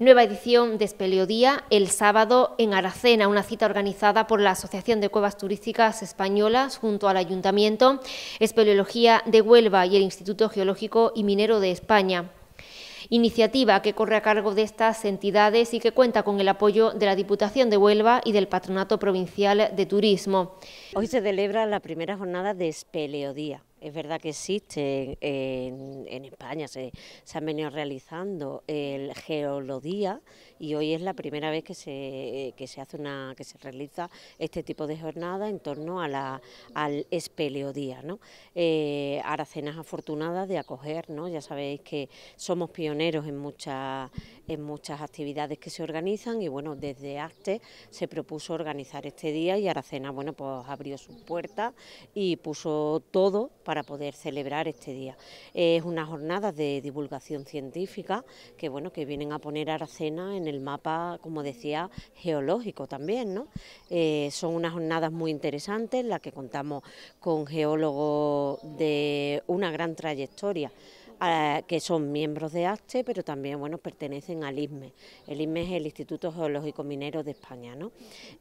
Nueva edición de Espeleodía el sábado en Aracena, una cita organizada por la Asociación de Cuevas Turísticas Españolas junto al Ayuntamiento, Espeleología de Huelva y el Instituto Geológico y Minero de España. Iniciativa que corre a cargo de estas entidades y que cuenta con el apoyo de la Diputación de Huelva y del Patronato Provincial de Turismo. Hoy se celebra la primera jornada de Espeleodía es verdad que existe en, España, se, han venido realizando el geolodía y hoy es la primera vez que se, se hace una, que se realiza este tipo de jornada en torno a la, al espeleodía. Eh, aracenas afortunadas de acoger, ¿no? ya sabéis que somos pioneros en muchas en muchas actividades que se organizan y bueno, desde Arte se propuso organizar este día y Aracena, bueno, pues abrió sus puertas y puso todo para poder celebrar este día. Es una jornada de divulgación científica que bueno, que vienen a poner Aracena en el mapa, como decía, geológico también, ¿no? Eh, son unas jornadas muy interesantes en las que contamos con geólogos de una gran trayectoria que son miembros de ASTE, pero también bueno, pertenecen al ISME. El ISME es el Instituto Geológico Minero de España. ¿no?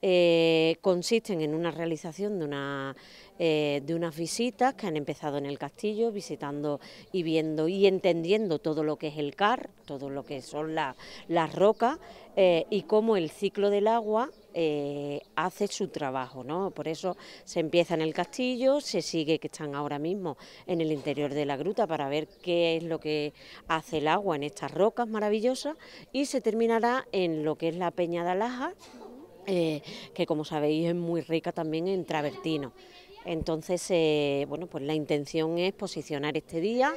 Eh, consisten en una realización de, una, eh, unas visitas que han empezado en el castillo, visitando y viendo y entendiendo todo lo que es el CAR, todo lo que son las rocas eh, y cómo el ciclo del agua eh, hace su trabajo, ¿no? Por eso se empieza en el castillo, se sigue que están ahora mismo en el interior de la gruta para ver qué es lo que hace el agua en estas rocas maravillosas y se terminará en lo que es la Peña de Alaja, eh, que como sabéis es muy rica también en travertino. Entonces, eh, bueno, pues la intención es posicionar este día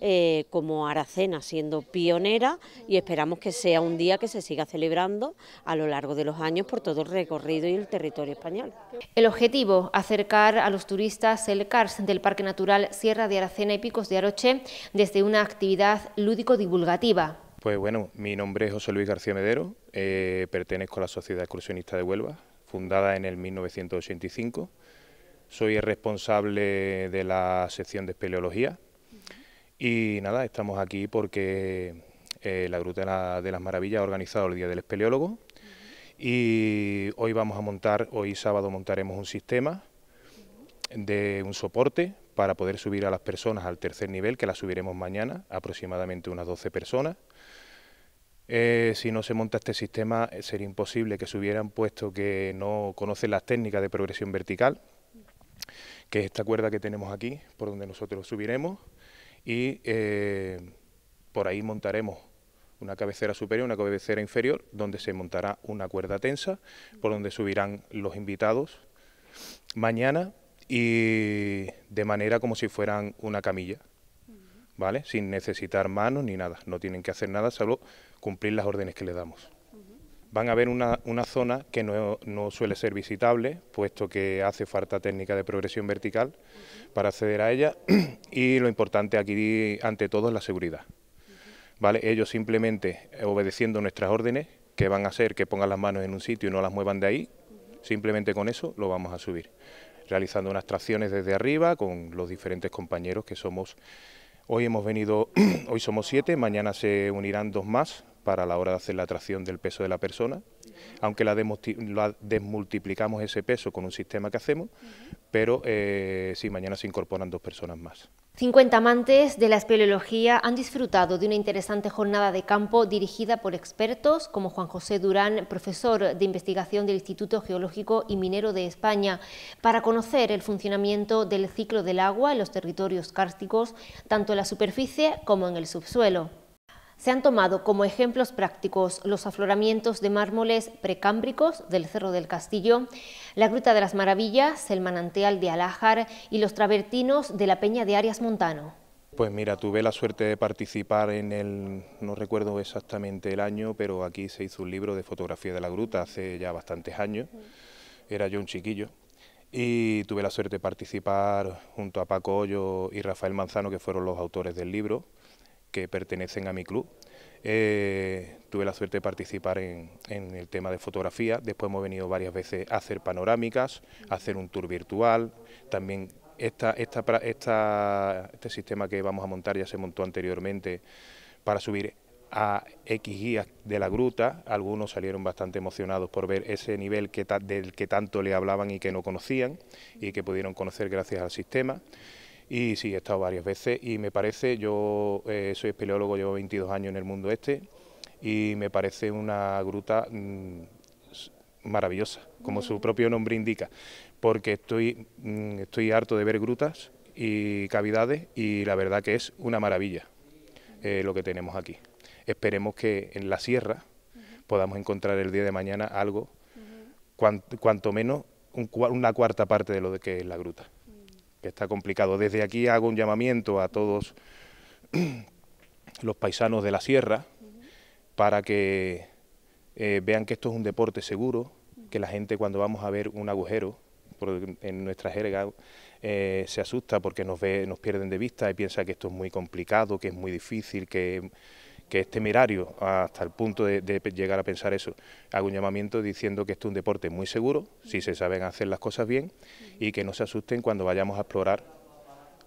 eh, como Aracena siendo pionera y esperamos que sea un día que se siga celebrando a lo largo de los años por todo el recorrido y el territorio español. El objetivo, acercar a los turistas el CARS del Parque Natural Sierra de Aracena y Picos de Aroche desde una actividad lúdico-divulgativa. Pues bueno, mi nombre es José Luis García Medero, eh, pertenezco a la Sociedad Excursionista de Huelva, fundada en el 1985 soy el responsable de la sección de espeleología y nada, estamos aquí porque eh, la Gruta de, las Maravillas ha organizado el Día del Espeleólogo y hoy vamos a montar, hoy sábado montaremos un sistema de un soporte para poder subir a las personas al tercer nivel, que las subiremos mañana, aproximadamente unas 12 personas. Eh, si no se monta este sistema eh, sería imposible que subieran, puesto que no conocen las técnicas de progresión vertical, que es esta cuerda que tenemos aquí, por donde nosotros subiremos y eh, por ahí montaremos una cabecera superior, una cabecera inferior, donde se montará una cuerda tensa, por donde subirán los invitados mañana y de manera como si fueran una camilla, ¿vale? Sin necesitar manos ni nada, no tienen que hacer nada, solo cumplir las órdenes que le damos van a ver una, zona que no, suele ser visitable, puesto que hace falta técnica de progresión vertical para acceder a ella y lo importante aquí ante todo es la seguridad. ¿Vale? Ellos simplemente eh, obedeciendo nuestras órdenes, que van a ser que pongan las manos en un sitio y no las muevan de ahí, simplemente con eso lo vamos a subir, realizando unas tracciones desde arriba con los diferentes compañeros que somos. Hoy hemos venido, hoy somos siete, mañana se unirán dos más, para la hora de hacer la tracción del peso de la persona, aunque la, desmultiplicamos ese peso con un sistema que hacemos, pero si eh, sí, mañana se incorporan dos personas más. 50 amantes de la espeleología han disfrutado de una interesante jornada de campo dirigida por expertos como Juan José Durán, profesor de investigación del Instituto Geológico y Minero de España, para conocer el funcionamiento del ciclo del agua en los territorios kársticos, tanto en la superficie como en el subsuelo se han tomado como ejemplos prácticos los afloramientos de mármoles precámbricos del Cerro del Castillo, la Gruta de las Maravillas, el manantial de Alájar y los travertinos de la Peña de Arias Montano. Pues mira, tuve la suerte de participar en el, no recuerdo exactamente el año, pero aquí se hizo un libro de fotografía de la gruta hace ya bastantes años, era yo un chiquillo, y tuve la suerte de participar junto a Paco Hoyo y Rafael Manzano, que fueron los autores del libro, que pertenecen a mi club. Eh, tuve la suerte de participar en, el tema de fotografía, después hemos venido varias veces a hacer panorámicas, a hacer un tour virtual, también esta, esta, este sistema que vamos a montar ya se montó anteriormente para subir a X guías de la gruta, algunos salieron bastante emocionados por ver ese nivel del que tanto le hablaban y que no conocían y que pudieron conocer gracias al sistema. Y sí, he estado varias veces y me parece, yo eh, soy espeleólogo, llevo 22 años en el mundo este y me parece una gruta mm, maravillosa, como su mm. propio nombre indica, porque estoy, mm, estoy harto de ver grutas y cavidades y la verdad que es una maravilla eh, lo que tenemos aquí. Esperemos que en la sierra podamos encontrar el día de mañana algo, cuanto, menos una cuarta parte de lo de que es la gruta que está complicado. Desde aquí hago un llamamiento a todos los paisanos de la sierra para que eh, vean que esto es un deporte seguro, que la gente cuando vamos a ver un agujero, en nuestra jerga, eh, se asusta porque nos, ve, nos pierden de vista y piensa que esto es muy complicado, que es muy difícil, que que es temerario hasta el punto de, llegar a pensar eso. Hago un llamamiento diciendo que esto es un deporte muy seguro, si se saben hacer las cosas bien, y que no se asusten cuando vayamos a explorar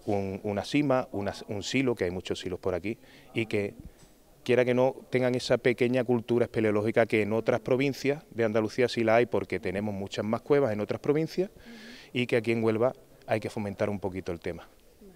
una cima, un silo, que hay muchos silos por aquí, y que quiera que no tengan esa pequeña cultura espeleológica que en otras provincias de Andalucía sí la hay porque tenemos muchas más cuevas en otras provincias y que aquí en Huelva hay que fomentar un poquito el tema.